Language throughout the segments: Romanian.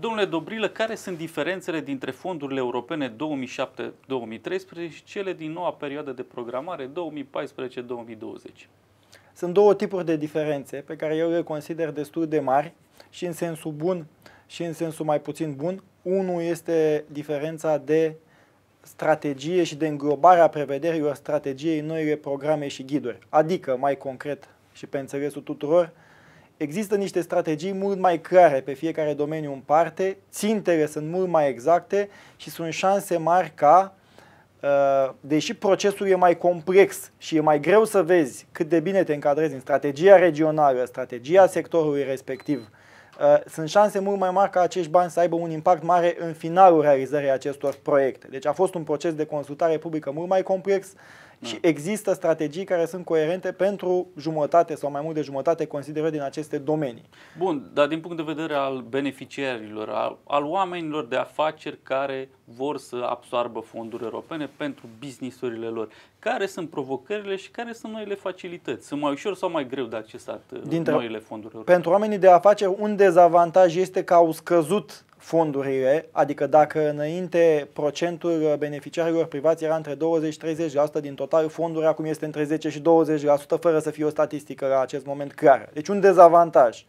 Domnule Dobrilă, care sunt diferențele dintre fondurile europene 2007-2013 și cele din noua perioadă de programare 2014-2020? Sunt două tipuri de diferențe pe care eu le consider destul de mari și în sensul bun și în sensul mai puțin bun. Unul este diferența de strategie și de înglobare a prevederilor strategiei noile programe și ghiduri. Adică, mai concret și pe înțelesul tuturor, uh, există niște strategii mult mai clare pe fiecare domeniu în parte, țintele sunt mult mai exacte și sunt șanse mari ca, uh, deși procesul e mai complex și e mai greu să vezi cât de bine te încadrezi în strategia regională, strategia sectorului respectiv, uh, sunt șanse mult mai mari ca acești bani să aibă un impact mare în finalul realizării acestor proiecte. Deci a fost un proces de consultare publică mult mai complex, da. Și există strategii care sunt coerente pentru jumătate sau mai mult de jumătate, considerate din aceste domenii. Bun, dar din punct de vedere al beneficiarilor, al, al oamenilor de afaceri care vor să absorbă fonduri europene pentru businessurile lor, care sunt provocările și care sunt noile facilități? Sunt mai ușor sau mai greu de accesat uh, Dintre, noile fonduri europene? Pentru oamenii de afaceri, un dezavantaj este că au scăzut fondurile, adică dacă înainte procentul beneficiarilor privați era între 20-30% din total fonduri, acum este între 10 și 20%, fără să fie o statistică la acest moment clară. Deci un dezavantaj.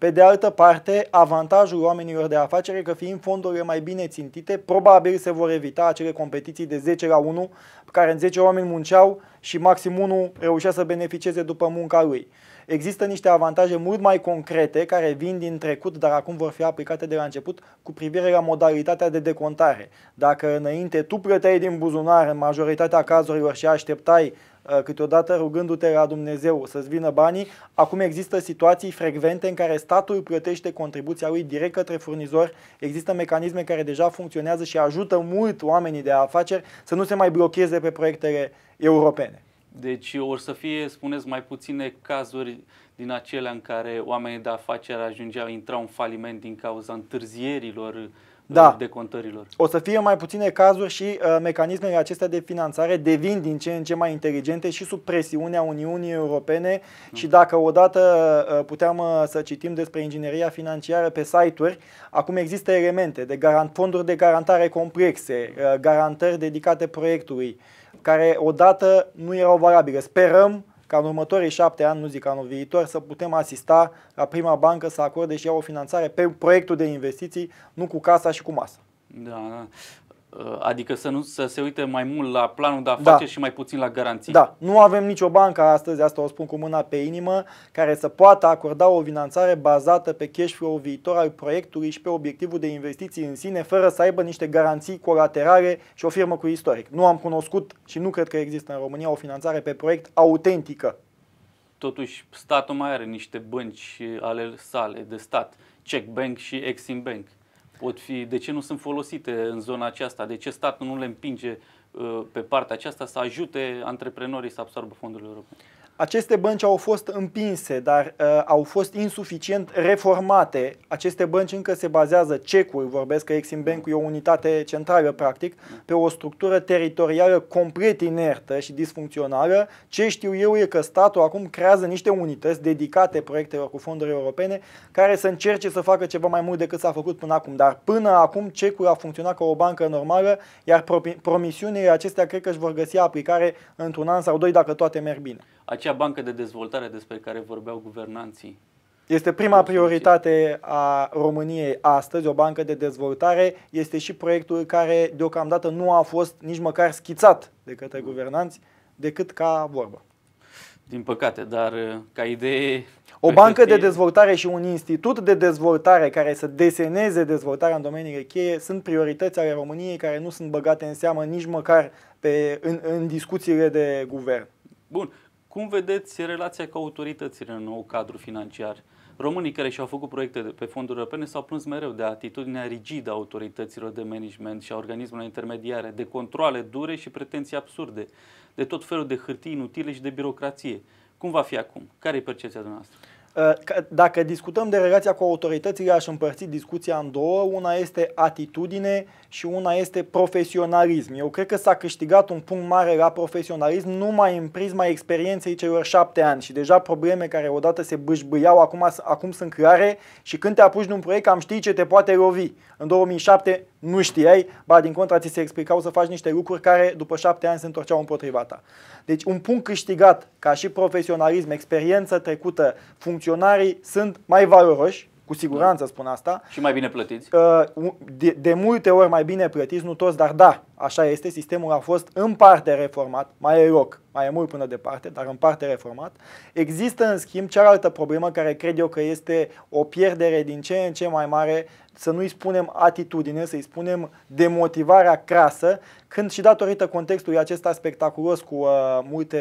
Pe de altă parte, avantajul oamenilor de afacere că fiind fondurile mai bine țintite, probabil se vor evita acele competiții de 10 la 1, care în 10 oameni munceau și maxim 1 reușea să beneficieze după munca lui. Există niște avantaje mult mai concrete care vin din trecut, dar acum vor fi aplicate de la început cu privire la modalitatea de decontare. Dacă înainte tu plăteai din buzunar în majoritatea cazurilor și așteptai Eh, câteodată rugându-te la Dumnezeu să-ți vină banii, acum există situații frecvente în care statul plătește contribuția lui direct către furnizor, există mecanisme care deja funcționează și ajută mult oamenii de afaceri să nu se mai blocheze pe proiectele europene. Deci o să fie, spuneți, mai puține cazuri din acelea în care oamenii de afaceri ajungeau, intrau în faliment din cauza întârzierilor da. Uh, decontărilor. O să fie mai puține cazuri și uh, mecanismele acestea de finanțare devin din ce în ce mai inteligente și sub presiunea Uniunii Europene mm. și dacă odată uh, puteam uh, să citim despre ingineria financiară pe site-uri, acum există elemente de garant, fonduri de garantare complexe, uh, garantări dedicate proiectului, care odată nu erau valabile. Sperăm ca în următorii șapte ani, nu zic anul viitor, să putem asista la prima bancă să acorde și ea o finanțare pe proiectul de investiții, nu cu casa și cu masă. Da, da. Uh, adică să, nu, să se uite mai mult la planul de afaceri da. și mai puțin la garanții. Da, nu avem nicio bancă astăzi, asta o spun cu mâna pe inimă, care să poată acorda o finanțare bazată pe cash flow viitor al proiectului și pe obiectivul de investiții în sine, fără să aibă niște garanții colaterale și o firmă cu istoric. Nu am cunoscut și nu cred că există în România o finanțare pe proiect autentică. Totuși, statul mai are niște bănci ale sale de stat, Check Bank și Exim Bank pot fi, de ce nu sunt folosite în zona aceasta, de ce statul nu le împinge uh, pe partea aceasta să ajute antreprenorii să absorbă fondurile europene? Aceste bănci au fost împinse, dar uh, au fost insuficient reformate. Aceste bănci încă se bazează cecuri, vorbesc că Exim Bank e o unitate centrală, practic, pe o structură teritorială complet inertă și disfuncțională. Ce știu eu e că statul acum creează niște unități dedicate proiectelor cu fonduri europene care să încerce să facă ceva mai mult decât s-a făcut până acum. Dar până acum cecul a funcționat ca o bancă normală, iar promisiunile acestea cred că își vor găsi aplicare într-un an sau doi dacă toate merg bine. Acea acea bancă de dezvoltare despre care vorbeau guvernanții. Este prima prioritate a României astăzi, o bancă de dezvoltare. Este și proiectul care deocamdată nu a fost nici măcar schițat de către mm. guvernanți, decât ca vorbă. Din păcate, dar uh, ca idee... O bancă de dezvoltare și un institut de dezvoltare care să deseneze dezvoltarea în domeniile cheie sunt priorități ale României care nu sunt băgate în seamă nici măcar pe, în, în discuțiile de guvern. Bun. Cum vedeți relația cu autoritățile în nou cadru financiar? Românii care și-au făcut proiecte pe fonduri europene s-au plâns mereu de atitudinea rigidă a autorităților de management și a organismelor intermediare, de controle dure și pretenții absurde, de tot felul de hârtii inutile și de birocrație. Cum va fi acum? Care e percepția dumneavoastră? Uh, dacă discutăm de relația cu autoritățile, aș împărți discuția în două. Una este atitudine și una este profesionalism. Eu cred că s-a câștigat un punct mare la profesionalism numai în prisma experienței celor șapte ani și deja probleme care odată se bâșbâiau, acum, acum sunt clare și când te apuci de un proiect am știi ce te poate lovi. În 2007 nu știai, ba din contra ți se explicau să faci niște lucruri care după șapte ani se întorceau împotriva ta. Deci un punct câștigat ca și profesionalism, experiență trecută, funcționare acționarii sunt mai valoroși, cu siguranță spun asta. Și mai bine plătiți. De, de multe ori mai bine plătiți, nu toți, dar da, Așa este, sistemul a fost în parte reformat, mai e loc, mai e mult până departe, dar în parte reformat. Există, în schimb, cealaltă problemă care cred eu că este o pierdere din ce în ce mai mare, să nu-i spunem atitudine, să-i spunem demotivarea crasă, când și datorită contextului acesta spectaculos cu uh, multe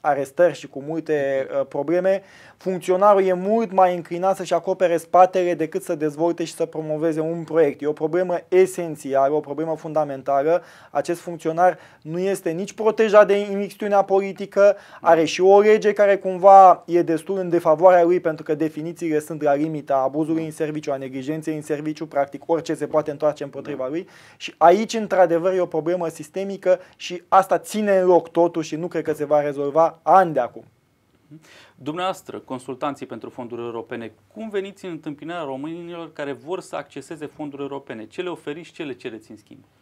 arestări și cu multe uh, probleme, funcționarul e mult mai înclinat să-și acopere spatele decât să dezvolte și să promoveze un proiect. E o problemă esențială, o problemă fundamentală acest funcționar nu este nici protejat de imixtiunea politică, are și o lege care cumva e destul în defavoarea lui pentru că definițiile sunt la limita abuzului în serviciu, a neglijenței în serviciu, practic orice se poate întoarce împotriva lui și aici într-adevăr e o problemă sistemică și asta ține în loc totul și nu cred că se va rezolva ani de acum. Dumneavoastră, consultanții pentru fonduri europene, cum veniți în întâmpinarea românilor care vor să acceseze fonduri europene? Ce le oferiți, ce le cereți în schimb? Uh,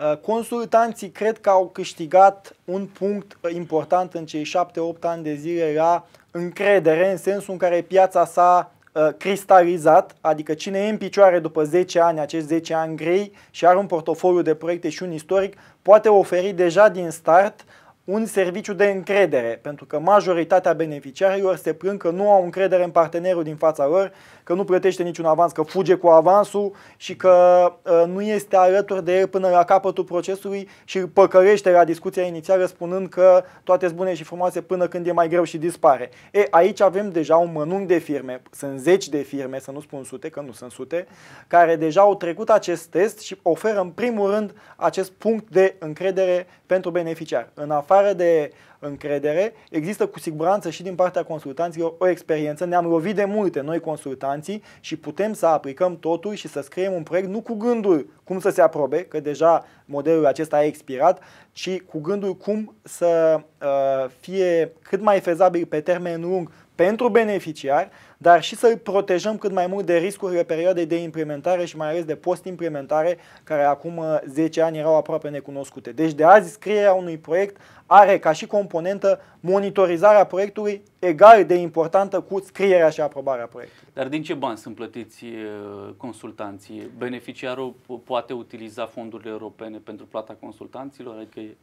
Uh, consultanții cred că au câștigat un punct important în cei 7-8 ani de zile la încredere, în sensul în care piața s-a uh, cristalizat, adică cine e în picioare după 10 ani, acești 10 ani grei și are un portofoliu de proiecte și un istoric, poate oferi deja din start un serviciu de încredere, pentru că majoritatea beneficiarilor se plâng că nu au încredere în partenerul din fața lor, că nu plătește niciun avans, că fuge cu avansul și că uh, nu este alături de el până la capătul procesului și îl păcălește la discuția inițială spunând că toate sunt bune și frumoase până când e mai greu și dispare. E, aici avem deja un mănânc de firme, sunt zeci de firme, să nu spun sute, că nu sunt sute, care deja au trecut acest test și oferă în primul rând acest punct de încredere pentru beneficiar. În afară afară de încredere, există cu siguranță și din partea consultanților o experiență. Ne-am lovit de multe noi consultanții și putem să aplicăm totul și să scriem un proiect nu cu gândul cum să se aprobe, că deja modelul acesta a expirat, ci cu gândul cum să uh, fie cât mai fezabil pe termen lung pentru beneficiar, dar și să îl protejăm cât mai mult de riscurile perioadei de implementare și mai ales de post-implementare, care acum 10 uh, ani erau aproape necunoscute. Deci de azi scrierea unui proiect are ca și componentă monitorizarea proiectului egal de importantă cu scrierea și aprobarea proiectului. Dar din ce bani sunt plătiți uh, consultanții? Beneficiarul poate utiliza fondurile europene pentru plata consultanților? Adică e...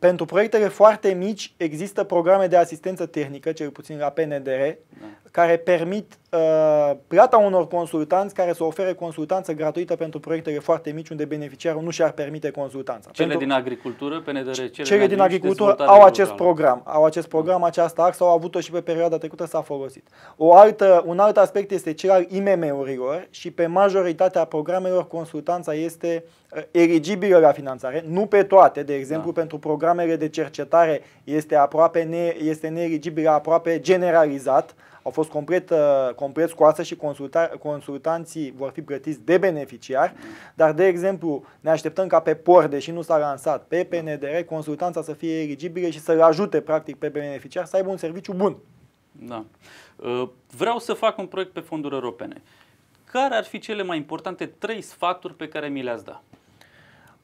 Pentru proiectele foarte mici există programe de asistență tehnică, cel puțin la PNDR, da care permit uh, plata unor consultanți care să ofere consultanță gratuită pentru proiectele foarte mici unde beneficiarul nu și-ar permite consultanța. Cele pentru din agricultură, PNDR, cele, cele din agricultură au acest program, au acest da. program, această axă, au avut-o și pe perioada trecută s-a folosit. O altă, un alt aspect este cel al IMM-urilor și pe majoritatea programelor consultanța este uh, eligibilă la finanțare, nu pe toate, de exemplu da. pentru programele de cercetare este aproape ne, este neeligibilă aproape generalizat, au fost complet, uh, complet scoasă și consulta, consultanții vor fi plătiți de beneficiar, dar, de exemplu, ne așteptăm ca pe POR, deși nu s-a lansat, pe PNDR, consultanța să fie eligibilă și să-l ajute, practic, pe beneficiar să aibă un serviciu bun. Da. Uh, vreau să fac un proiect pe fonduri europene. Care ar fi cele mai importante trei sfaturi pe care mi le-ați da?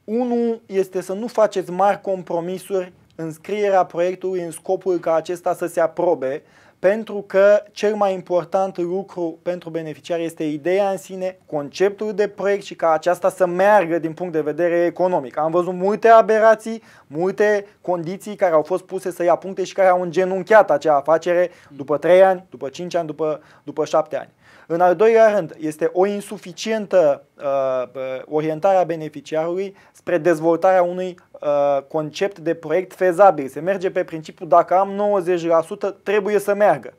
Unul este să nu faceți mari compromisuri în scrierea proiectului în scopul ca acesta să se aprobe, pentru că cel mai important lucru pentru beneficiari este ideea în sine, conceptul de proiect și ca aceasta să meargă din punct de vedere economic. Am văzut multe aberații, multe condiții care au fost puse să ia puncte și care au îngenunchiat acea afacere după 3 ani, după 5 ani, după, după 7 ani. În al doilea rând, este o insuficientă uh, uh orientare a beneficiarului spre dezvoltarea unui Uh, concept de proiect fezabil. Se merge pe principiul dacă am 90% trebuie să meargă.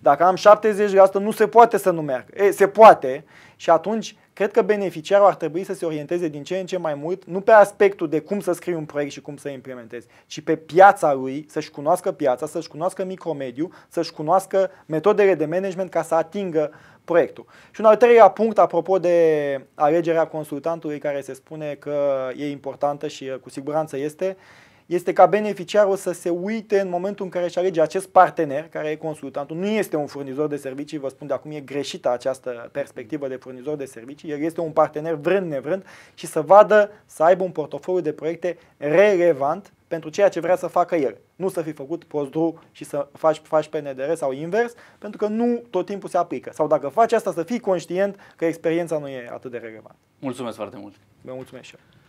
Dacă am 70% nu se poate să nu meargă. E, se poate și atunci cred că beneficiarul ar trebui să se orienteze din ce în ce mai mult, nu pe aspectul de cum să scrii un proiect și cum să implementezi, ci pe piața lui, să-și cunoască piața, să-și cunoască micromediu, să-și cunoască metodele de management ca să atingă proiectul. Și un al treilea punct, apropo de alegerea consultantului, care se spune că e importantă și uh, cu siguranță este, este ca beneficiarul să se uite în momentul în care își alege acest partener, care e consultantul, nu este un furnizor de servicii, vă spun de acum, e greșită această perspectivă de furnizor de servicii, el este un partener vrând nevrând și să vadă, să aibă un portofoliu de proiecte relevant pentru ceea ce vrea să facă el. Nu să fi făcut prozdru și să faci, faci PNDR sau invers, pentru că nu tot timpul se aplică. Sau dacă faci asta, să fii conștient că experiența nu e atât de relevantă. Mulțumesc foarte mult! Vă mulțumesc și eu!